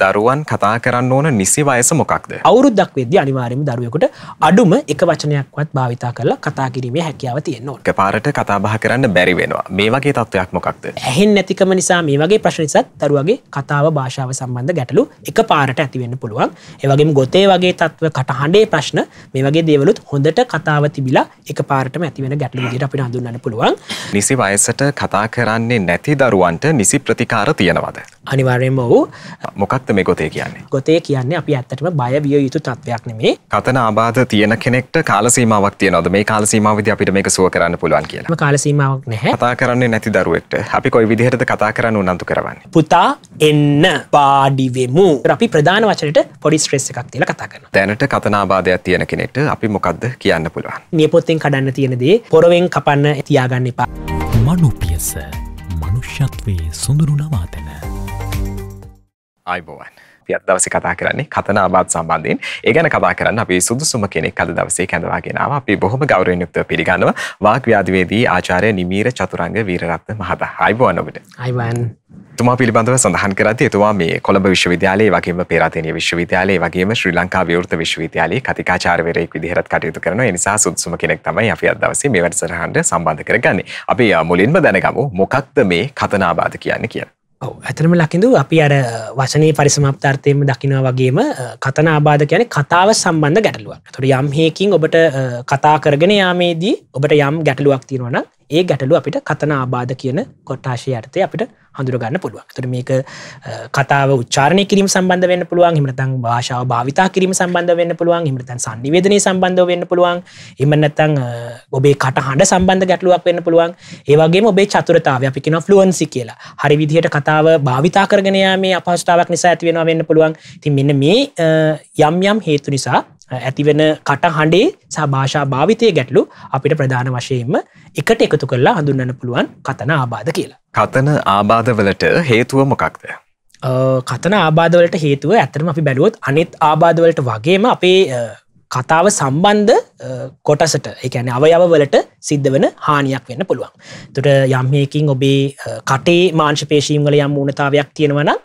දරුවන් කතා කරන්න ඕන නිසි වයස මොකක්ද අවුරුද්දක් වෙද අනිවාරම දරුවකුට අඩුම එක වචනයක්වත් භාවිතා කරලා කතා කිරීමේ හැකියාව තියෙන ඕක පාරට කතාබහ කරන්න බැරි වෙනවා මේ වගේ තත්ත්වයක් මොකක්ද ඇහෙන් නැතිකම නිසා මේ වගේ ප්‍රශ්නිසත් දරුවගේ කතාව භාෂාව සම්බන්ධ ගැටලු එක පාරට ඇතිවෙන්න පුළුවන් ඒවගේ ගොතේ වගේ තත්ව කටහඬේ ප්‍රශ්න මේ වගේ දේවලුත් හොඳට කතාව තිබිලා එක පාරට ඇතිවෙන ගැටලු දිට අපි හඳුන්න පුළුවන් නිසි වයසට කතා කරන්නේ නැති දරුවන්ට නිසි ප්‍රතිකාර තියෙනවද අනිවාර්යෙන්ම වූ මොක මොකක්ද මේ ගොතේ කියන්නේ ගොතේ කියන්නේ අපි ඇත්තටම බය විය යුතු තත්වයක් නෙමේ කතන ආබාධ තියෙන කෙනෙක්ට කාලසීමාවක් තියනොද මේ කාලසීමාවද අපිට මේක සුව කරන්න පුළුවන් කියලා කාලසීමාවක් නැහැ කතා කරන්නේ නැති දරුවෙක්ට අපි කොයි විදිහට කතා කරන්න උනන්තු කරවන්නේ පුතා එන්න පාඩිවෙමු අපි ප්‍රධාන වචනට පොඩි ස්ට්‍රෙස් එකක් තියලා කතා කරන දැනට කතනාබාධයක් තියෙන කෙනෙට අපි මොකක්ද කියන්න පුළුවන් මේ පොත්තෙන් කඩන්න තියෙනදේ පොරවෙන් කපන්න තියාගන්න එපා මනුපියස මනුෂ්‍යත්වයේ සුඳුරු නවාතන අයිබෝවන්. අපිත් දවස කතා කරන්නේ කතන ආබාත් සම්බන්ධයෙන් ඒ ගැන කතා කරන්න අපි සුදුසුම කෙනෙක් අද දවසේ කැඳවාගෙනාව අපි බොහොම ගෞරවයෙන් යුක්තව පිළිගන්නව වාග් ව්‍යාධිවේදී ආචාර්ය නිමීර චතුරංග වීරරත්න මහතා අයිබෝවන් ඔබට අයිබෝවන් තුමා පිළිබඳව සඳහන් කරති තුමා මේ කොළඹ විශ්වවිද්‍යාලයේ වගේම පේරාතේනිය විශ්වවිද්‍යාලයේ වගේම ශ්‍රී ලංකා විවෘත විශ්වවිද්‍යාලයේ කතිකාචාර්යවරයෙක් විදිහට කටයුතු කරන ඒ නිසා සුදුසුම කෙනෙක් තමයි අපි අද දවසේ මේ වැඩසටහනට සම්බන්ධ කරගන්නේ. අපි මුලින්ම දැනගමු මොකක්ද මේ කතනාබාධ කියන්නේ කියලා. ඇතනම ලකිඳු අපි අර වශනය පරිසමප්තර්ථයම දකිනා වගේම කතන ආබාධ කියන කතාව සම්බන්ධ ගැටලුවක් තොට යම් හේකින් ඔබට කතා කරගෙන යාමේදී ඔබට යම් ගැටලුවක් තියෙනවන ඒ ගැටලු අපිට කතන ආබාධ කියන කොට්ටාශය යටතේ අපිට හඳුරගන්න පුළුවන් තුර මේක කතාව උච්චාරණය කිරීම සම්බන්ධ වන්න පුළුවන් හිමතන් භාෂාව භාවිතා කිරීම සම්බන්ධ වන්න පුළුවන් හිමතන් සන්නිවේදනය සම්බන්ධ වන්න පුළුවන් එමනත්තං ඔබේ කට හඬ සම්බන්ධ ගැටලුවක් වන්න පුළුවන් ඒවගේ ඔබේ චතුරතාව අපි කෙන ෆලුවන්සි කියලා හරි විදිහට කතාව භාවිතා කරගෙන මේ අපහස්ථාවක් නිසා ඇතිවෙනවා වෙන්න පුළුවන් තින් මෙන්න මේ යම් යම් හේතු නිසා ඇතිවෙන කට හඬේ සභාෂා භාවිතය ගැටලු අපිට ප්‍රධාන වශයෙන්ම එකට එකතු කරලා හඳුන්නන්න පුළුවන් කතන ආබාධ කියලා. කතන ආබාධවලට හේතුව මොකක්ද. කතන ආබාධවලට හේතුව ඇතරම අපි බැලුවොත් අනිත් ආබාධවලට වගේම අපේ කතාව සම්බන්ධ කොටසට එකන අවයව වලට සිද්ධ වන හානියක් වෙන්න පුළුවන්. තුට යම්හයකින් ඔබේ කටේ මාංශපේශීම් වල යම් ූනතාවයක් තියෙනවනම්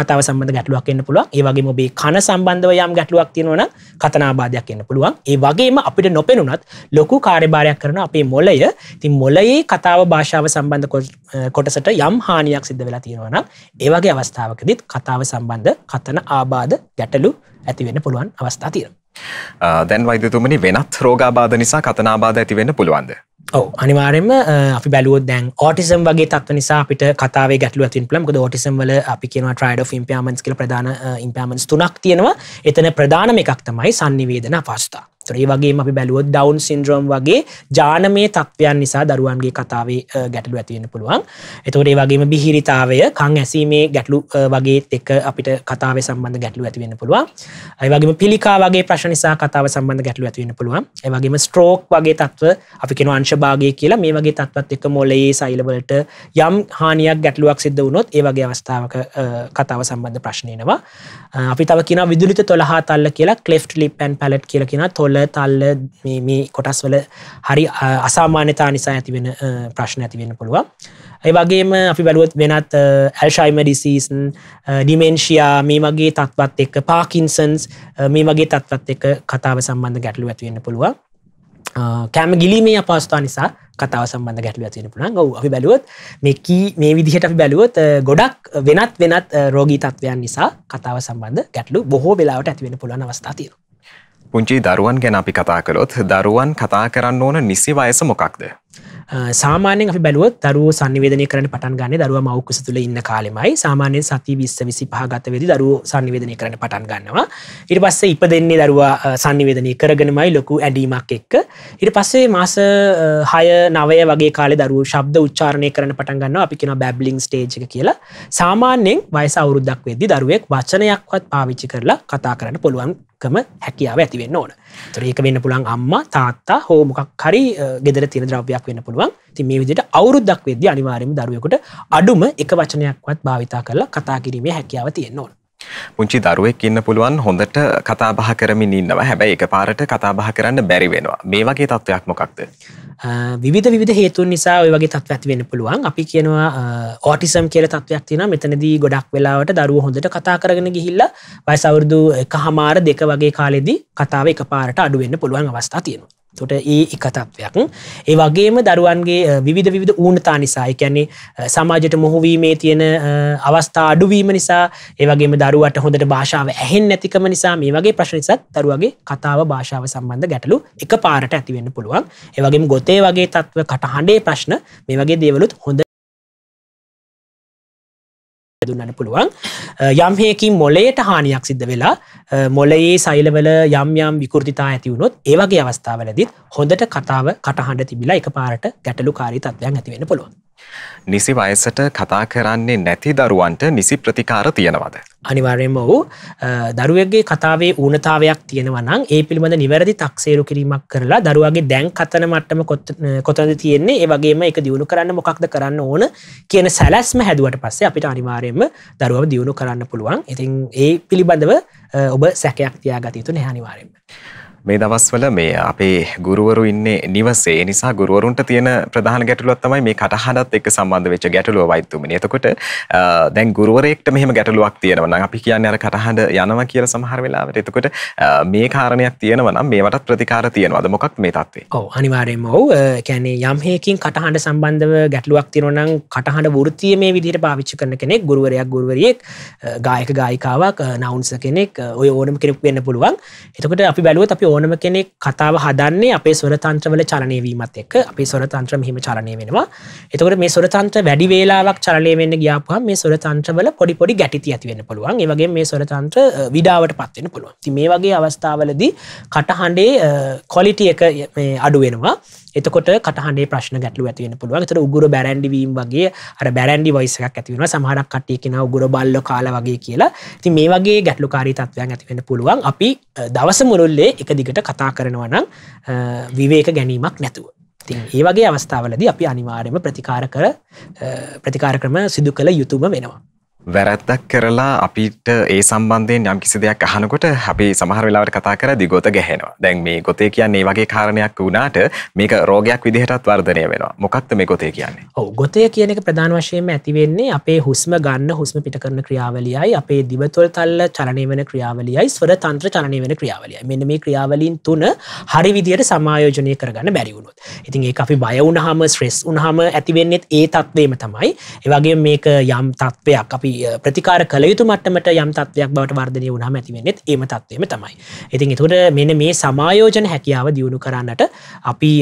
කතාව සම්බඳ ගැටලුවක් එන්න පුළුවන් ඒ වගේ ඔබේ කන සම්බන්ධව යම් ගැටලුවක් තියෙනවන කතනාබාධයක් එන්න පුළුවන් ඒ වගේම අපිට නොපෙනුනත් ලොකු කාර්යභාරයක් කරන අපේ මොලය තින් මොලයේ කතාව භාෂාව සම්බන්ධ කොටසට යම් හානියක් සිද්ධ වෙලා තියෙනවනම් ඒවගේ අවස්ථාවකදත් කතාව සම්බන්ධ කතන ආබාධ ගැටලු ඇතිවෙන්න පුළුවන් අවස්ථා තියෙන. දැන් වෛදතුමනි වෙනත් රෝගාබාධ නිසා කතනාබාධ ඇතිවෙන්න පුළුවන්ද. ඔව අනිවාරෙන්ම අපි බැලුවෝ දැන් ඕටිසම් වගේ තත්ව නිසා අපිට කතාව ගැටලු ඇතින් පලම්ක ෝටිසම් වල අපි කියන ට්‍රයිඩ ඉම්පයාමන්ස් කල ප්‍රධාන ඉම්පයාමන්ස් තුනක් තියෙනවා එතන ප්‍රධානම එකක් තමයි සන්නිවේදන පස්ථා චිත්‍රය වගේම අපි බැලුවොත් ඩවන් සින්ද්‍රම් වගේ ජානමය තත්ත්වයන් නිසා දරුවන්ගේ කතාවේ ගැටලු ඇතිවෙන පුළුවන් එතෝරේ වගේම බිහිරිතාවය කං ඇසීමේ ගැටලු වගේ එක අපිට කතාව සම්බඳ ගැටලු ඇතිවෙන පුළුවන් ඇවගේම පිළිකා වගේ ප්‍රශ් නිසා කතාව සම්බඳ ගැටලු ඇතිවෙන පුළුවන් ඒවගේම ස්ට්‍රෝක් වගේ තත්ව අපි කෙන අංශභාගය කියලා මේ වගේ තත්වත් එක මොලයේ සයිලවලට යම් හානියක් ගැටලුවක් සිද්ධ වුණොත් ඒවගේ අවස්ථාවක කතාව සම්බන්ධ ප්‍රශ්නයනවා අපි තව කියෙන විදුලිත තොළහා තල්ල කියලා කලෙෆ් ලිප් පැන් පැලට් කියලකිෙන තොල්ල තොල තල්ල මේ කොටස් වල හරි අසාමාන්‍යතා නිසා ඇතිවෙන ප්‍රශ්න ඇතිවෙන පුළුවන් ඒ වගේම අපි බැලුවත් වෙනත් ඇල්ශයිම ඩිසිසන් ඩිමෙන්ශයා මේ වගේ තත්වත් එක්ක පාකින්සන්ස් මේ වගේ තත්වත් එක කතාව සම්බන්ධ ගැටලු ඇතිවෙන්න පුළුවන් කෑම ගිලීමේ අපස්ථා නිසා කතාව සම්බඳ ගැටලු ඇතින පුළන් ඔව අපි බැලුවත් මේක මේ විදිහට අපි බැලුවත් ගොඩක් වෙනත් වෙනත් රෝගී තත්ත්වයන් නිසා කතාව සම්බන්ධ ගැටලු බොහෝ වෙලාවට ඇතිවෙන පුළන් අවස්ථාතිය පුංචි දරුවන් ගැන අපි කතා කළොත් දරුවන් කතා කරන්න ඕන නිසි වයස මොකක්ද. සාමානෙන් අපි බැලුවත් දරුව සනිවේදනය කරන පටන් ගන්න දරුව මවකුස තුළ ඉන්න කාලෙමයි සාමානය සති විස්ස විසි පහගත වෙදි දරුව සනිවේදනය කරන පටන් ගන්නවා. ඉට පස්සේ ඉප දෙන්නේ දරුවා සනිවේදනය කරගෙනමයි ලොකු ඇඩීමක් එක්ක. ඉට පස්සේ මාස හය නවය වගේ කාලෙ දරුව ශබ්ද උච්චාරණය කරන පටන් ගන්න අපි කියෙන බැබ්ලිං ස්ටේජ් කියලා සාමාන්‍යෙන් වයිස අවුරුද්දක් වෙදදි දරුවෙක් වචනයක්වත් පාවිච්චි කරලා කතා කරන්න පුළුවන් එකම හැකියාව ඇතිවෙන්න ඕන තොරඒක වෙන්න පුළන් අම්මා තාත්තා හෝ මොකක් හරි ගෙදර තින ද්‍රව්‍යයක් වෙන්න පුළුවන් ති මේ විදිට අවුරුද්දක් වෙද අනිවාරම දරුවකට අඩුම එක වචනයක්වත් භාවිතා කරලා කතා කිරීමේ හැකියාව තියෙන්න්න ඕන පුංචි දරුවෙක් ඉන්න පුළුවන් හොඳට කතාබහ කරමින් ඉන්නවා හැබැයි එක පාරට කතාබහ කරන්න බැරි වෙනවා මේ වගේ තත්ත්වයක් මොකක්ද විධ විධ හේතුන් නිසා ඔය වගේ තත්ව ඇති වෙන පුළුවන් අපි කියනවා ඕටිසම් කියල තත්වයක් තින මෙතනදී ගොඩක් වෙලාවට දරුව හොඳට කතා කරගෙන ගිහිල්ල වයිසවුරුදු එක හමාර දෙක වගේ කාලෙදී කතාව එක පාරට අඩුවෙන්න්න පුළුවන් අවස්ථා තියෙනවා තොට ඒ එකතත්වයක් ඒ වගේම දරුවන්ගේ විධ විධ ඌනතා නිසා එකන්නේ සමාජයට මොහොවීමේ තියෙන අවස්ථා අඩුවීම නිසා ඒවගේ දරුවට හොඳට භාෂාව ඇහෙන් නැතිකම නිසා මේ වගේ ප්‍රශ්නිසත් දරුවගේ කතාව භාෂාව සම්බන්ධ ගැටලු එක පාරට ඇතිවෙන්න පුළුවන් ඒවගේ ගොතේ වගේ තත්ව කටහඬේ ප්‍රශ්න මේ වගේ දේවලුත් හොඳ දුන්නට පුළුවන් යම්හයකින් මොලේට හානියක් සිද්ධ වෙලා මොලයේ සයිලවල යම් යම් විකෘතිතා ඇතිවුණොත් ඒවගේ අවස්ථාවලදත් හොඳට කතාව කටහඬ තිබිලා එක පාරට ගැටලු කාරි තත්වයක් ඇතිවෙන පුළුවන් නිසි වයසට කතා කරන්නේ නැති දරුවන්ට නිසි ප්‍රතිකාර තියෙනවද. අනිවාර්යෙන්ම ඔහු දරුවගේ කතාවේ ඌනතාවයක් තියෙනවනම් ඒ පිළිබඳ නිවැරදි තක්සේරු කිරීමක් කරලා දරුවගේ දැන් කතන මට්ටම කොතද තියෙන්නේ ඒවගේම එක දියුණු කරන්න මොකක්ද කරන්න ඕන කියන සැලැස්ම හැදුවට පස්සේ අපිට අනිවාරයෙන්ම දරුව දියුණු කරන්න පුළුවන් ඉතින් ඒ පිළිබඳව ඔබ සැකයක් තියා ගතයුතු නැහනිවාරෙන්ම. මේ දවස්වල මේ අපේ ගුරුවරු ඉන්නේ නිවසේ නිසා ගුරුවරුන්ට තියෙන ප්‍රධාන ගැටලුවක් තමයි මේ කටහඬත් එක්ක සම්බන්ධ වෙච්ච ගැටලුව වෛද්‍යතුමනි. එතකොට දැන් ගුරුවරයෙක්ට මෙහෙම ගැටලුවක් තියෙනවා නම් අපි කියන්නේ අර කටහඬ යනවා කියලා සමහර වෙලාවට. එතකොට මේ කාරණයක් තියෙනවා නම් මේවටත් ප්‍රතිකාර තියෙනවද මොකක් මේ තත්වේ? ඔව් අනිවාර්යෙන්ම ඔව්. කියන්නේ යම් හේකින් කටහඬ සම්බන්ධව ගැටලුවක් තියෙනවා නම් කටහඬ වෘත්තිය මේ විදිහට පාවිච්චි කරන කෙනෙක් ගුරුවරයක් ගුරුවරියෙක් ගායක ගායිකාවක් නවුන්ස කෙනෙක් ඔය ඕනම කෙනෙක් වෙන්න පුළුවන්. එතකොට අපි බැලුවත් අපි ඕන ඕනම කෙනෙක් කතාව හදන්නේ අපේ ස්වරතන්ත්‍රවල චලනයවීමත් එක් අපි ස්වරතන්ත්‍ර හිම චලනය වෙනවා එතකට මේ ස්වරතන්ත්‍ර වැඩි වේලාවක් චලය වෙන්න ගියාපුහ මේ ස්වරතන්ත්‍රවල පොඩිපොඩි ගැටි ඇතිවෙන පුළුවන් ඒවගේ මේ ස්වරතන්ත්‍ර විඩාවට පත්වෙන පුළුවන් ති මේ වගේ අවස්ථාවලදී කටහඬේ කොලිටිය එක අඩුවෙනවා එතකොට කටහනේ ප්‍රශ්න ගැටලු ඇතිවෙන පුළුව තට උගුර බැරන්ඩිවීම් වගේ අර බැරන්ඩි වයිසකක් ඇතිවෙන සමහරක් කට්ටිය කෙන උගුර බල්ල කාල වගේ කියලා ති මේ වගේ ගැටලුකාරී තත්වයක් ඇතිවෙන පුළුවන් අපි දවස මුරුල්ලේ එක දිගට කතා කරනවනම් විවේක ගැනීමක් නැතුව ඉතින් ඒ වගේ අවස්ථාවලද අපි අනිවාර්යම ප්‍රතිකාර කර ප්‍රතිකාර ක්‍රම සිදු කළ යුතුම වෙනවා වැරැද්දක් කරලා අපිට ඒ සම්බන්ධයෙන් යම් කිසි දෙයක් අහනකොට අපි සමහර වෙලාවට කතා කර දිගොත ගැහෙනවා දැන් මේ ගොතේ කියන්නේ වගේ කාරණයක් වුණාට මේක රෝගයක් විදිහටත් වර්ධනය වෙනවා මොකක්ද මේ ගොතේ කියන්නේ ඔව ගොතය කියන එක ප්‍රධාන වශයෙන්ම ඇතිවෙන්නේ අපේ හුස්ම ගන්න හුස්ම පිට කරන ක්‍රියාවලියයි අපේ දිවතුොල් තල්ල චලනය වෙන ක්‍රියාවලියයි ස්වර තන්ත්‍ර චලනය වෙන ක්‍රියාවලිය මෙන්න මේ ක්‍රියාවලින් තුන හරි විදියට සමායෝජනය කරගන්න බැරිවුණොත් ඉතින් ඒ අපි බය වුණහම ශ්‍රෙස් උනහම ඇතිවෙන්නෙත් ඒ තත්වේම තමයි ඒවගේ මේක යම් තත්ත්වයක් අපි අපි ප්‍රතිකාර කළයුතු මටමට යම් තත්වයක් බවට වර්ධනය වුණා ඇතිවෙන්නෙත් ඒම තත්වම තමයි. ඉතින් එතුට මෙන මේ සමායෝජන හැකියාව දියුණු කරන්නට අපි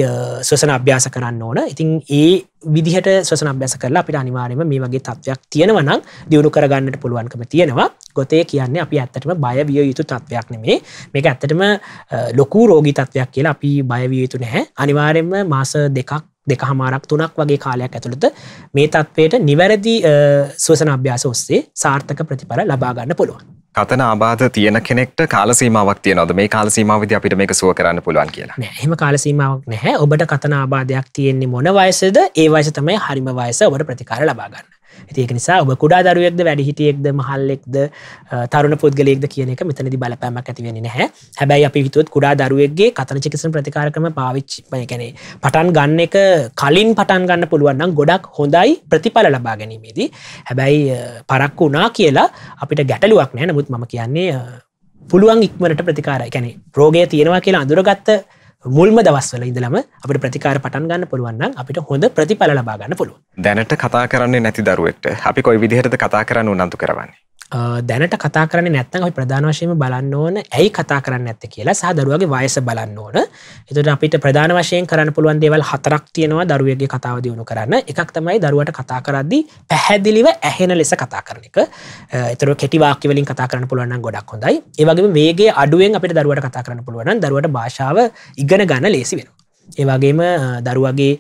ස්වසන අභ්‍යාස කරන්න ඕන ඉතින් ඒ විදිහට ස්වසන අභ්‍යස කරලා අපිට අනිවාරයම මේ වගේ තත්වයක් තියෙනවනම් දියුණු කරගන්නට පුළුවන්කම තියෙනවා ගොතය කියන්නේ අපි ඇත්තටම බයවිය යුතු තත්වයක් නෙමේ මේක ඇත්තටම ලොකු රෝගී තත්වයක් කියලා අපි බයවිය යුතු නැහැ අනිවාරෙන්ම මාස දෙකක් දෙක හමාරක් තුනක් වගේ කාලයක් ඇතුළත මේ තත්ත්වයට නිවැරදි සුවසන අභ්‍යාස ඔස්සේ සාර්ථක ප්‍රතිඵල ලබාගන්න පුළුවන්. කතන ආබාධ තියෙන කෙනෙක්ට කාලසීමාවක් තියනොද මේ කාලසීමාවද අපිට මේක සුව කරන්න පුළුවන් කියලා හෙම කාලසීමාවක් නැහැ ඔබට කතන ආබාධයක් තියෙන්නේ මොන වයසද ඒ වයස තමයි හරිම වයස ඔබට ප්‍රතිකාර ලබාගන්න ඒක නිසා ඔබ කුඩා දරුවෙක්ද වැඩිහිටියෙක්ද මහල්ලෙක්ද තරුණ පුද්ගලෙක්ද කියන එක මෙතනදි බලපෑමක් ඇතිවෙන නැහැ හැබැයි අපි විතුත් කුඩා දරුවෙක්ගේ කතන චිකිසන් ප්‍රතිකාරකම පාවිච්චිපය කැනේ පටන් ගන්න එක කලින් පටන් ගන්න පුළුවන්නම් ගොඩක් හොඳයි ප්‍රතිඵල ලබා ගැනීමේදී හැබැයි පරක්කු වනා කියලා අපිට ගැටලුවක් නෑ නමුත් මම කියන්නේ පුළුවන් ඉක්මනට ප්‍රතිකාරයි කැනෙ රෝගය තියෙනවා කියලා අඳුරගත්ත මුල්ම දවස්වල ඉඳලම අපට ප්‍රතිකාර පටන් ගන්න පුළුවන්න්න අපිට හොඳ ප්‍රතිඵල ලබාගන්න පුළුව දැනට කතා කරන්නේ නැති දරුවට අපි කොයි විදිහට කතා කරන්න උනන්තු කරවන්නේ දැනට කතා කරන නැත්තන් ඔයි ප්‍රධාන වශයම බලන්න ඕන ඇයි කතා කරන්න ඇත්ත කියලා සහ දරුවගේ වයස බලන්න ඕන එතුට අපිට ප්‍රධාන වශයෙන් කරන්න පුළුවන් දේවල් හතරක් තියෙනවා දරුවගේ කතාව දියුණු කරන්න එකක් තමයි දරුවට කතා කරද්දි පැහැදිලිව ඇහෙන ලෙස කතා කරන එක එතර කෙටිවාකිවලින් කතා කරන පුළුවන් ගොඩක් හොඳයි ඒවගේ වේගේ අඩුවෙන් අපිට දරුවට කතා කරන්න පුළුවන් දරුවට භාෂාව ඉගෙන ගන්න ලේසි වෙන ඒවාගේම දරුවගේ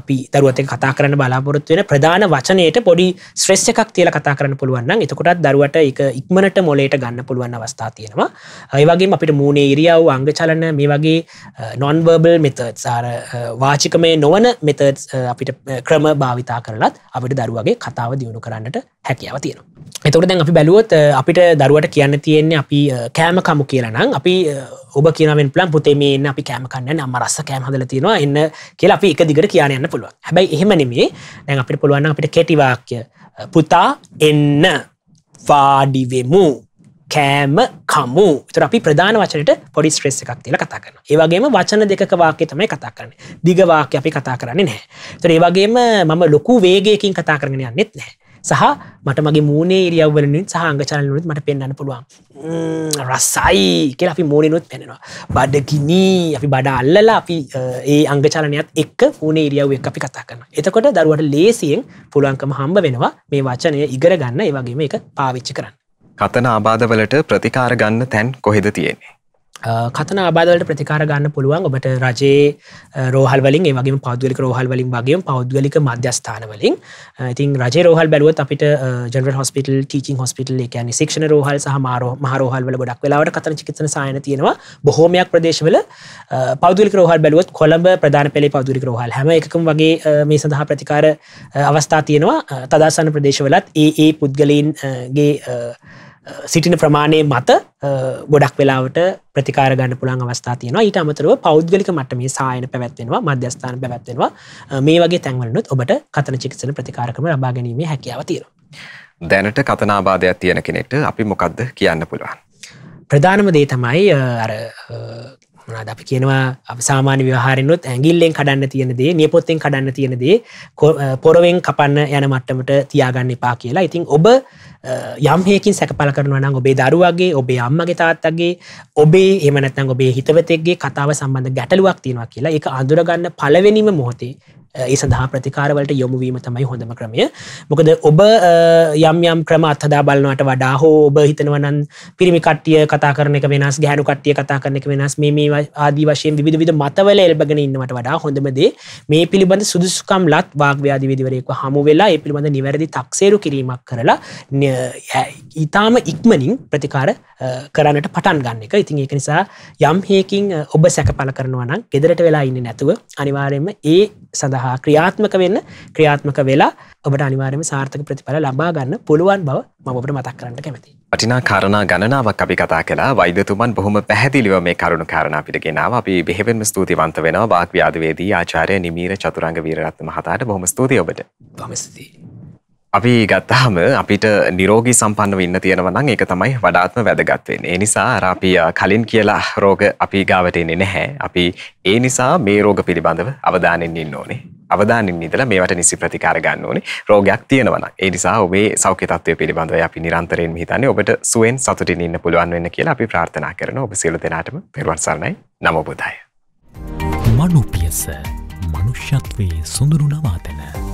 අපි දරුවත කතා කරන බලාපොරත් වෙන ප්‍රධාන වචනයට පොඩි ශ්‍රෙස් එකක් තියල කතා කරන පුළුවන් එතකොටත් දරුවට එක ඉක්මනට මොලට ගන්න පුළුවන් අවස්ථා තියෙනවා ඒවගේ අපිට මූුණේ ඉරියාව අංගචලන මේ වගේ නොන්වර්බල් මෙතත් සාර වාචිකමය නොවන මෙතත් අපිට ක්‍රම භාවිතා කරලත් අපිට දරුවගේ කතාව දියුණු කරන්නට හැකියාව තියෙනවා එතකට දැන් අපි බැලුවොත් අපිට දරුවට කියන්න තියෙන්නේ අපි කෑම කමු කියලනම් අපි ඔබ කියනෙන් පලන් පුතේමන්න අපි කෑම කන්න අම රස්ස කෑම හදල තියෙනවා එන්න කියලා අපි එක දිගට කියන්න පුළුව හැබයි එහෙම නෙමේ දැන් අපිට පුළුවන් අපිට කෙටිවාක්‍ය පුතා එන්න වාඩිවෙමු කෑම කමු තර අපි ප්‍රධාන වචනට පොඩි ස්ට්‍රෙස් එකක් තිල කතා කරන ඒවගේම වචන දෙක වාක්‍ය තමයි කතා කරන දිගවාක්‍ය අපි කතා කරන්නේ නෑ තර ඒවගේම මම ලොකු වේගයකින් කතා කරගෙන යන්නෙත් නෑ සහ මට මගේ මූනේ ඉරියවලනින් සහංගචරලනුත් මට පෙන්න්න පුළුවන් රස්සයි කෙල අපි මෝනනුත් පෙනෙනවා බඩගිනී අපි බඩ අල්ලලා අපි ඒ අංගචරණයත් එක් ූනේ ඉරියව් එක් අපි කතා කරන එතකොට දරුවට ලේසියෙන් පුළුවන්කම හම්බ වෙනවා මේ වචනය ඉගර ගන්න ඒ වගේම එක පාවිච්චි කරන්න කතන ආබාධවලට ප්‍රතිකාර ගන්න තැන් කොහෙද තියෙන්නේ කතන අබාදලට ප්‍රතිකාර ගන්න පුළුවන් ඔබට රජයේ රෝහල්වලින් ඒගේ පෞද්ගලික රෝහල්වලින් වගේ පෞද්ගලික මධ්‍යස්ථානවලින් ඉතින් රජ රෝහල් බැලුවත් අපිට ජන හොස්පිටල් ටීචින් හොස්පිටල් එකන ශක්ෂණ රෝහල් සහමාර මහරෝහල්වල ගොඩක් වෙලාවට කතන චිකිතන සයන තියෙනවා බොහෝමයක් ප්‍රදේශවල පෞද්ගලි රෝහල් බැලුවත් කොළඹ ප්‍රධාන පෙළේ පෞද්ගලි රෝහල් හැම එකකම වගේ මේ සඳහා ප්‍රතිකාර අවස්ථා තියෙනවා තදසන්න ප්‍රදේශවලත් ඒ ඒ පුද්ගලීන්ගේ සිටින ප්‍රමාණය මත ගොඩක් වෙලාවට ප්‍රතිකාර ගන්න පුළන් අවස්ථා තියන ඊට අමතරව පෞද්ගලික මට මේ සායන පැවැත්වෙනවා මධ්‍යස්ථාන පැවැත්වෙනවා මේ වගේ තැන්වලනුත් ඔබට කතන චිකිසන ප්‍රතිකාරකම ලබා ගැනීම හැකියාව තියෙන. දැනට කතනාබාධයක් තියෙන කෙනෙට අපි මොකක්ද කියන්න පුළුවන්. ප්‍රධානම දේ තමයි අර නාද අපි කියනවා සාමාන්‍ය විවාහරනොත් ඇගිල්ලෙන් කඩන්න තියෙනදේ නියපොත්තෙන් කඩන්න තියෙනදේ පොරවෙන් කපන්න යන මට්ටමට තියාගන්න එපා කියලා ඉතින් ඔබ යම්හයකින් සැකපල කරනවන ඔබේ දරුවගේ ඔබේ අම්මගේ තාත්තගේ ඔබේ එමනත්තන් ඔබේ හිතවතෙක්ගේ කතාව සම්බඳ ගැටලුවක් තියෙනවා කියලා එක අඳුරගන්න පලවෙනිම මොහොතේ ඒ සඳහා ප්‍රතිකාරවලට යොමුවීම තමයි හොඳම ක්‍රමය මොකද ඔබ යම් යම් ක්‍රම අත්හදා බලන්නට වඩා හෝ ඔබ හිතනවනන් පිරිමි කට්ටිය කතා කරන එක වෙනස් ගැනු කට්ටිය කතා කරන එක වෙනස් මේ ආදී වශයෙන් විධ මතවල එල්බගෙන ඉන්නට වඩා හොඳමදේ මේ පිළිබඳ සුදුසුකම් ලත් භාග්‍යාධ විදිවරයෙක් හමු වෙලා ඒ පිළිබඳ නිවැරදි තක්සේරු කිරීමක් කරලා ඉතාම ඉක්මනින් ප්‍රතිකාර කරන්නට පටන් ගන්න එක ඉතින් ඒක නිසා යම් හේකින් ඔබ සැකපල කරනවනම් ගෙදරට වෙලා ඉන්න නැතුව අනිවාරයම ඒ සඳහා ක්‍රියාත්මක වෙන්න ක්‍රියාත්මක වෙලා ඔබට අනිවාර්යම සාර්ථක ප්‍රතිඵල ලබා ගන්න පුළුවන් බව මබට මතක් කරන්නට කැමති. වටිනා කාරණා ගණනාවක් අපි කතා කලා වෛද්‍යතුමන් බොහොම පැහැදිලිව මේ කරුණු කාරණ අපිට ගෙනාව අපි බෙහෙවෙන්ම ස්තුතිවන්ත වෙනවා වාක් ව්‍යාධවේදී ආචාරය නිමීර චතුරංග වීරරත්න මහතාට බොහොම ස්තුතියි ඔබට. බොහොම ස්තුතියි. අපි ගත්තාම අපිට නිරෝගී සම්පන්නව ඉන්න තියෙනවනම් ඒක තමයි වඩාත්ම වැදගත්වෙන්. ඒ නිසා අපි කලින් කියලා රෝග අපි ගාවට එන්නේ නැහැ. අපි ඒ නිසා මේ රෝග පිළිබඳව අවධානෙන් ඉන්න ඕනේ. අවධානින් ඉදලා මේවට නිසි ප්‍රතිකාර ගන්න ඕනේ. රෝගයක් තියෙනවනම්. ඒ නිසා ඔබේ සෞඛ්‍ය තත්ත්වය පිළිබඳව අපි නිරන්තරයෙන්ම හිතන්නේ ඔබට සුවෙන් සතුටින් ඉන්න පුළුවන් වෙන්න කියලා අපි ප්‍රාර්ථනා කරනවා. ඔබ සියලු දෙනාටම පෙරවන් සරණයි. නමෝ බුදාය. මනුපියස මනුෂ්‍යත්වයේ සොඳුරු නවාතන